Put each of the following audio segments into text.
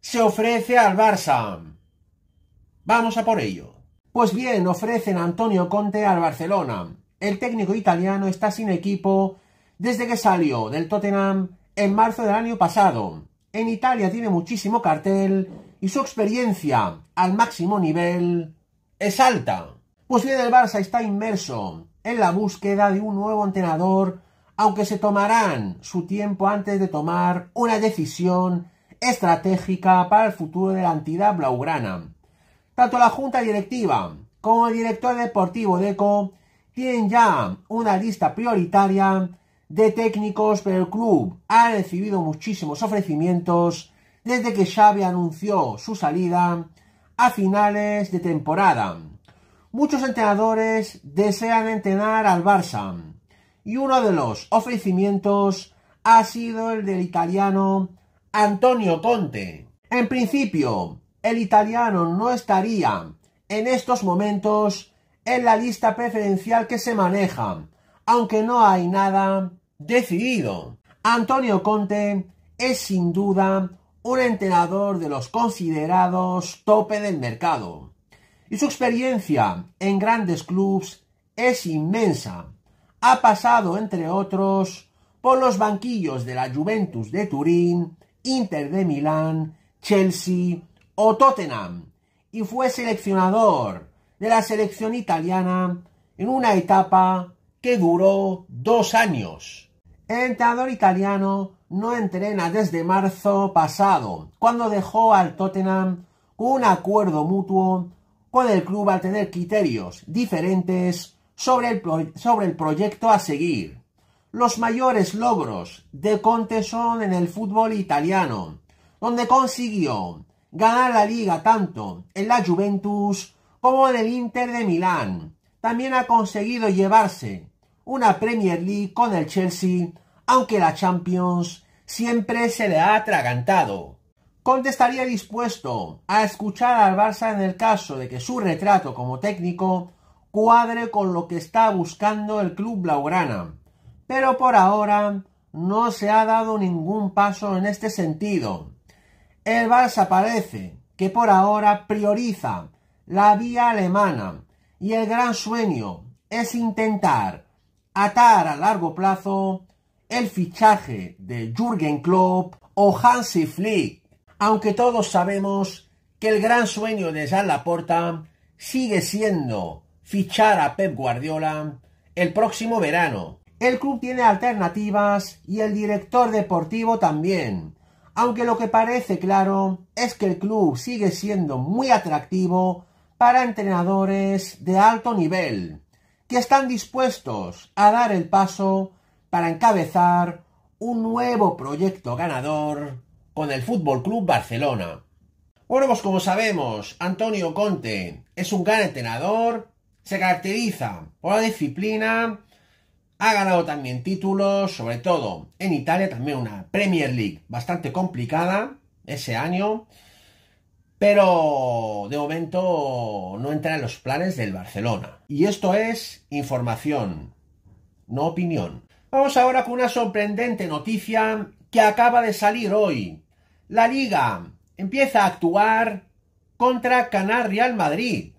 se ofrece al Barça. Vamos a por ello. Pues bien, ofrecen Antonio Conte al Barcelona. El técnico italiano está sin equipo desde que salió del Tottenham en marzo del año pasado. En Italia tiene muchísimo cartel y su experiencia al máximo nivel es alta. Pues bien, el Barça está inmerso en la búsqueda de un nuevo entrenador, aunque se tomarán su tiempo antes de tomar una decisión estratégica para el futuro de la entidad blaugrana. Tanto la junta directiva como el director deportivo Deco tienen ya una lista prioritaria de técnicos, pero el club ha recibido muchísimos ofrecimientos desde que Xavi anunció su salida a finales de temporada. Muchos entrenadores desean entrenar al Barça y uno de los ofrecimientos ha sido el del italiano Antonio Conte. En principio, el italiano no estaría en estos momentos en la lista preferencial que se maneja, aunque no hay nada decidido. Antonio Conte es sin duda un entrenador de los considerados tope del mercado. Y su experiencia en grandes clubes es inmensa. Ha pasado, entre otros, por los banquillos de la Juventus de Turín, Inter de Milán, Chelsea o Tottenham y fue seleccionador de la selección italiana en una etapa que duró dos años. El entrenador italiano no entrena desde marzo pasado, cuando dejó al Tottenham un acuerdo mutuo con el club al tener criterios diferentes sobre el proyecto a seguir los mayores logros de Conte son en el fútbol italiano, donde consiguió ganar la liga tanto en la Juventus como en el Inter de Milán. También ha conseguido llevarse una Premier League con el Chelsea, aunque la Champions siempre se le ha atragantado. Conte estaría dispuesto a escuchar al Barça en el caso de que su retrato como técnico cuadre con lo que está buscando el club blaugrana pero por ahora no se ha dado ningún paso en este sentido. El Barça parece que por ahora prioriza la vía alemana y el gran sueño es intentar atar a largo plazo el fichaje de Jürgen Klopp o Hansi Flick, aunque todos sabemos que el gran sueño de Jean Laporta sigue siendo fichar a Pep Guardiola el próximo verano. El club tiene alternativas y el director deportivo también. Aunque lo que parece claro es que el club sigue siendo muy atractivo para entrenadores de alto nivel, que están dispuestos a dar el paso para encabezar un nuevo proyecto ganador con el Fútbol Club Barcelona. Bueno, pues como sabemos, Antonio Conte es un gran entrenador, se caracteriza por la disciplina, ha ganado también títulos, sobre todo en Italia, también una Premier League bastante complicada ese año. Pero de momento no entra en los planes del Barcelona. Y esto es información, no opinión. Vamos ahora con una sorprendente noticia que acaba de salir hoy. La liga empieza a actuar contra Canal Real Madrid.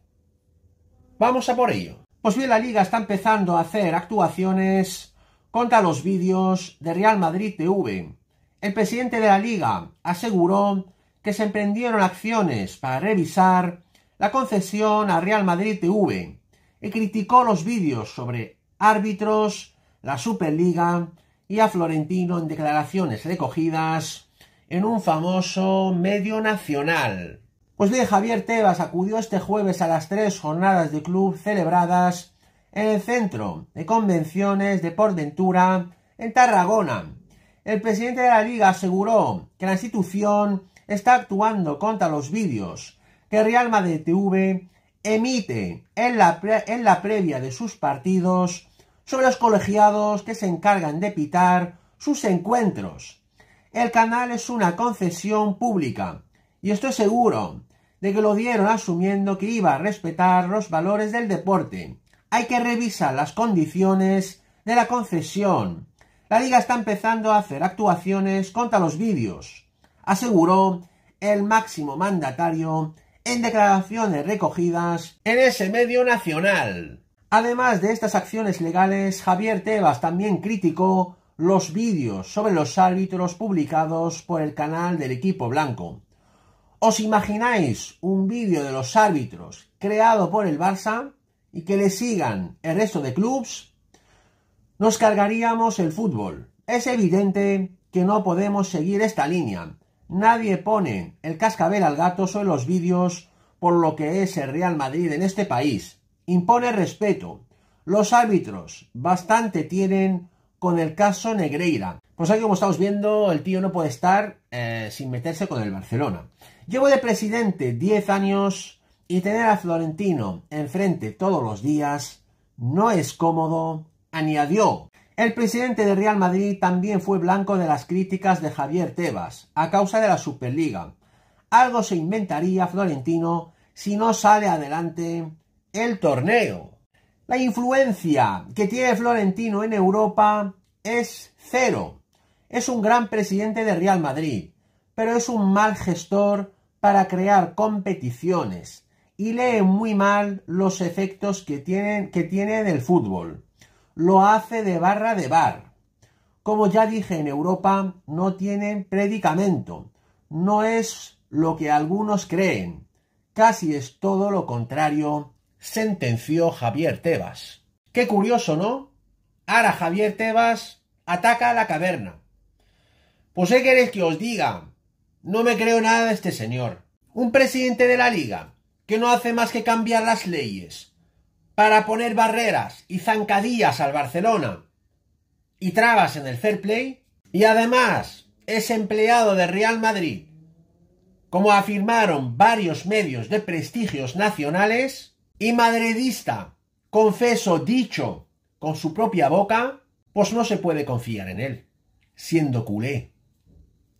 Vamos a por ello. Pues bien, la liga está empezando a hacer actuaciones contra los vídeos de Real Madrid TV. El presidente de la liga aseguró que se emprendieron acciones para revisar la concesión a Real Madrid TV y criticó los vídeos sobre árbitros, la Superliga y a Florentino en declaraciones recogidas en un famoso medio nacional. Pues bien, Javier Tebas acudió este jueves a las tres jornadas de club celebradas en el Centro de Convenciones de Porventura, en Tarragona. El presidente de la liga aseguró que la institución está actuando contra los vídeos que Real Madrid TV emite en la, en la previa de sus partidos sobre los colegiados que se encargan de pitar sus encuentros. El canal es una concesión pública y estoy seguro de que lo dieron asumiendo que iba a respetar los valores del deporte. Hay que revisar las condiciones de la concesión. La liga está empezando a hacer actuaciones contra los vídeos, aseguró el máximo mandatario en declaraciones recogidas en ese medio nacional. Además de estas acciones legales, Javier Tebas también criticó los vídeos sobre los árbitros publicados por el canal del equipo blanco. ¿Os imagináis un vídeo de los árbitros creado por el Barça y que le sigan el resto de clubs? Nos cargaríamos el fútbol. Es evidente que no podemos seguir esta línea. Nadie pone el cascabel al gato sobre los vídeos por lo que es el Real Madrid en este país. Impone respeto. Los árbitros bastante tienen con el caso Negreira. Pues aquí como estamos viendo, el tío no puede estar eh, sin meterse con el Barcelona. Llevo de presidente 10 años y tener a Florentino enfrente todos los días no es cómodo, añadió. El presidente de Real Madrid también fue blanco de las críticas de Javier Tebas a causa de la Superliga. Algo se inventaría Florentino si no sale adelante el torneo. La influencia que tiene Florentino en Europa es cero. Es un gran presidente de Real Madrid, pero es un mal gestor para crear competiciones y lee muy mal los efectos que, tienen, que tiene el fútbol. Lo hace de barra de bar. Como ya dije, en Europa no tienen predicamento. No es lo que algunos creen. Casi es todo lo contrario, sentenció Javier Tebas. Qué curioso, ¿no? Ahora Javier Tebas ataca a la caverna. Pues, ¿qué queréis que os diga? No me creo nada de este señor. Un presidente de la liga que no hace más que cambiar las leyes para poner barreras y zancadillas al Barcelona y trabas en el fair play y además es empleado de Real Madrid. Como afirmaron varios medios de prestigios nacionales y madridista, confeso dicho con su propia boca, pues no se puede confiar en él, siendo culé.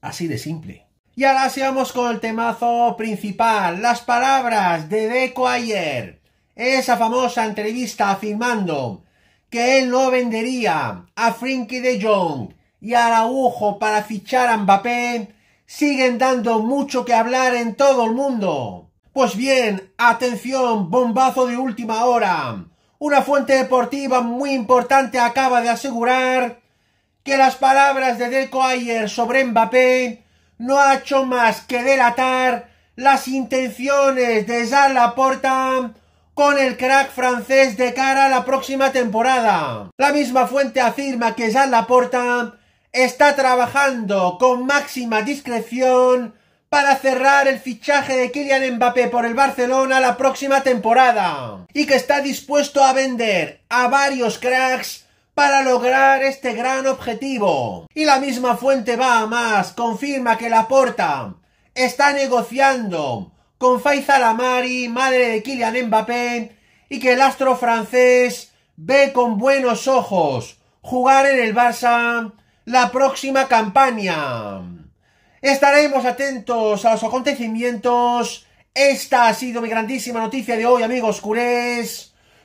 Así de simple. Y ahora sigamos con el temazo principal, las palabras de Deco ayer. Esa famosa entrevista afirmando que él no vendería a Frinky de Jong y a Araujo para fichar a Mbappé siguen dando mucho que hablar en todo el mundo. Pues bien, atención, bombazo de última hora. Una fuente deportiva muy importante acaba de asegurar que las palabras de Deco ayer sobre Mbappé no ha hecho más que delatar las intenciones de Jean Laporta con el crack francés de cara a la próxima temporada. La misma fuente afirma que Jean Laporta está trabajando con máxima discreción para cerrar el fichaje de Kylian Mbappé por el Barcelona la próxima temporada y que está dispuesto a vender a varios cracks para lograr este gran objetivo. Y la misma fuente va a más, confirma que Laporta está negociando con Faisal Amari, madre de Kylian Mbappé, y que el astro francés ve con buenos ojos jugar en el Barça la próxima campaña. Estaremos atentos a los acontecimientos. Esta ha sido mi grandísima noticia de hoy, amigos curés.